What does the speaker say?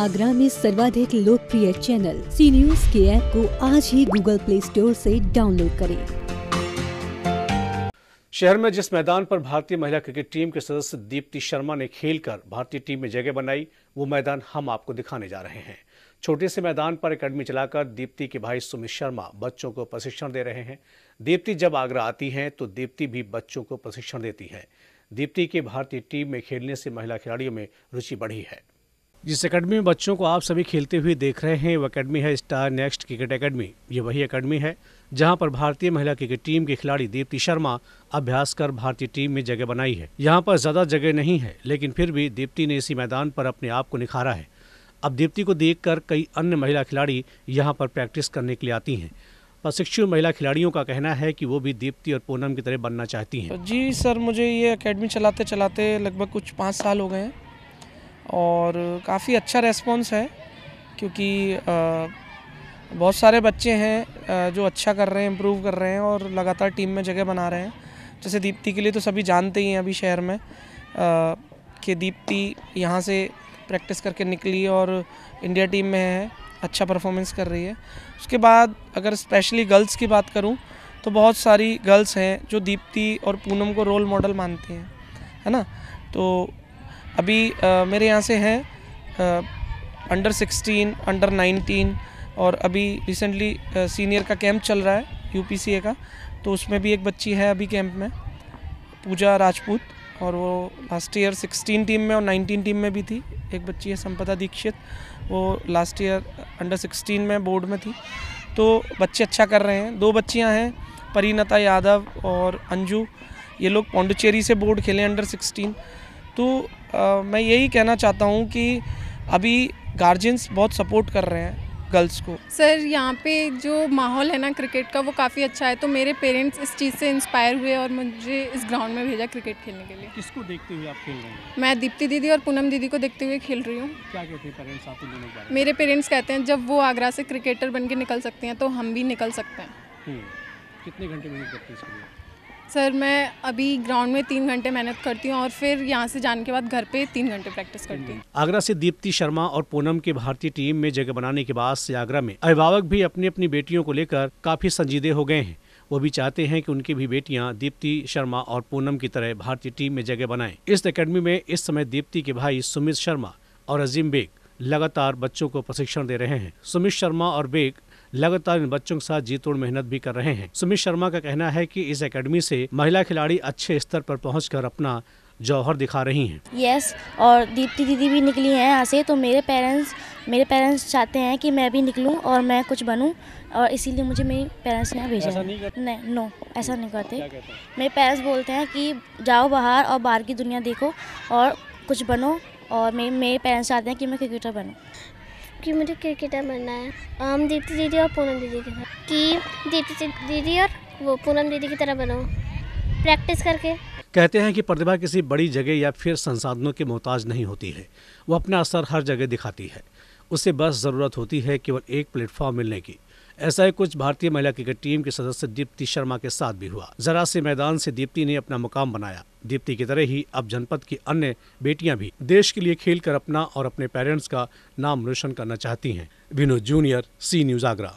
आगरा में सर्वाधिक लोकप्रिय चैनल सी न्यूज के ऐप को आज ही गूगल प्ले स्टोर से डाउनलोड करें शहर में जिस मैदान पर भारतीय महिला क्रिकेट टीम के सदस्य दीप्ति शर्मा ने खेलकर भारतीय टीम में जगह बनाई वो मैदान हम आपको दिखाने जा रहे हैं छोटे से मैदान पर अकेडमी चलाकर दीप्ति के भाई सुमित शर्मा बच्चों को प्रशिक्षण दे रहे हैं दीप्ति जब आगरा आती हैं तो दीप्ति भी बच्चों को प्रशिक्षण देती है दीप्ति के भारतीय टीम में खेलने से महिला खिलाड़ियों में रुचि बढ़ी है जिस एकेडमी में बच्चों को आप सभी खेलते हुए देख रहे हैं वह एकेडमी है स्टार नेक्स्ट क्रिकेट एकेडमी ये वही एकेडमी है जहां पर भारतीय महिला क्रिकेट टीम के खिलाड़ी दीप्ति शर्मा अभ्यास कर भारतीय टीम में जगह बनाई है यहां पर ज़्यादा जगह नहीं है लेकिन फिर भी दीप्ति ने इसी मैदान पर अपने आप को निखारा है अब दीप्ति को देख कई अन्य महिला खिलाड़ी यहाँ पर प्रैक्टिस करने के लिए आती हैं प्रशिक्षु महिला खिलाड़ियों का कहना है कि वो भी दीप्ति और पूनम की तरह बनना चाहती हैं जी सर मुझे ये अकेडमी चलाते चलाते लगभग कुछ पाँच साल हो गए हैं और काफ़ी अच्छा रेस्पॉन्स है क्योंकि बहुत सारे बच्चे हैं जो अच्छा कर रहे हैं इम्प्रूव कर रहे हैं और लगातार टीम में जगह बना रहे हैं जैसे दीप्ति के लिए तो सभी जानते ही हैं अभी शहर में कि दीप्ति यहाँ से प्रैक्टिस करके निकली और इंडिया टीम में है अच्छा परफॉर्मेंस कर रही है उसके बाद अगर स्पेशली गर्ल्स की बात करूँ तो बहुत सारी गर्ल्स हैं जो दीप्ति और पूनम को रोल मॉडल मानती हैं है ना तो अभी आ, मेरे यहाँ से हैं अंडर सिक्सटीन अंडर नाइनटीन और अभी रिसेंटली सीनियर का कैंप चल रहा है यू का तो उसमें भी एक बच्ची है अभी कैंप में पूजा राजपूत और वो लास्ट ईयर 16 टीम में और 19 टीम में भी थी एक बच्ची है संपदा दीक्षित वो लास्ट ईयर अंडर 16 में बोर्ड में थी तो बच्चे अच्छा कर रहे हैं दो बच्चियां हैं परिणता यादव और अंजू ये लोग पौंडचेरी से बोर्ड खेले अंडर तो आ, मैं यही कहना चाहता हूँ कि अभी गार्जियंस बहुत सपोर्ट कर रहे हैं गर्ल्स को सर यहाँ पे जो माहौल है ना क्रिकेट का वो काफ़ी अच्छा है तो मेरे पेरेंट्स इस चीज़ से इंस्पायर हुए और मुझे इस ग्राउंड में भेजा क्रिकेट खेलने के लिए किसको देखते हुए आप खेल रहे हैं मैं दीप्ति दीदी और पूनम दीदी को देखते हुए खेल रही हूँ क्या कहते हैं पेरेंट्स आपको दोनों बारे मेरे पेरेंट्स कहते हैं जब वो आगरा से क्रिकेटर बन के निकल सकते हैं तो हम भी निकल सकते हैं हम्म। कितने घंटे मेहनत करते हैं इसके लिए सर मैं अभी ग्राउंड में तीन घंटे मेहनत करती हूँ और फिर यहाँ से जाने के बाद घर पे तीन घंटे प्रैक्टिस करती हूँ आगरा से दीप्ति शर्मा और पूनम की भारतीय टीम में जगह बनाने के बाद से आगरा में अभिभावक भी अपनी अपनी बेटियों को लेकर काफी संजीदे हो गए हैं वो भी चाहते हैं कि उनकी भी बेटियां दीप्ति शर्मा और पूनम की तरह भारतीय टीम में जगह बनाएं। इस एकेडमी में इस समय दीप्ति के भाई सुमित शर्मा और अजीम बेग लगातार बच्चों को प्रशिक्षण दे रहे हैं सुमित शर्मा और बेग लगातार इन बच्चों के साथ जीतोड़ मेहनत भी कर रहे हैं सुमित शर्मा का कहना है कि इस एकेडमी से महिला खिलाड़ी अच्छे स्तर पर पहुँच अपना जौहर दिखा रही हैं यस yes, और दीप्ति दीदी भी निकली हैं यहाँ से तो मेरे पेरेंट्स मेरे पेरेंट्स चाहते हैं कि मैं भी निकलूं और मैं कुछ बनूं और इसीलिए मुझे मेरे पेरेंट्स ने भेजा नहीं नहीं नो ऐसा नहीं करते मेरे पेरेंट्स बोलते हैं कि जाओ बाहर और बाहर की दुनिया देखो और कुछ बनो और मेरे मेरे पेरेंट्स चाहते हैं कि मैं क्रिकेटर बनूँ कि मुझे क्रिकेटर बनना है आम दीप्ति दीदी और पूनम दीदी की तरह कि दीप्ति दीदी और वो पूनम दीदी की तरह बनाऊँ प्रैक्टिस करके कहते हैं कि प्रतिभा किसी बड़ी जगह या फिर संसाधनों के मोहताज नहीं होती है वो अपना असर हर जगह दिखाती है उसे बस ज़रूरत होती है केवल एक प्लेटफॉर्म मिलने की ऐसा ही कुछ भारतीय महिला क्रिकेट टीम के सदस्य दीप्ति शर्मा के साथ भी हुआ जरा से मैदान से दीप्ति ने अपना मुकाम बनाया दीप्ति की तरह ही अब जनपद की अन्य बेटियां भी देश के लिए खेलकर अपना और अपने पेरेंट्स का नाम रोशन करना चाहती हैं Vinod junior C news Agra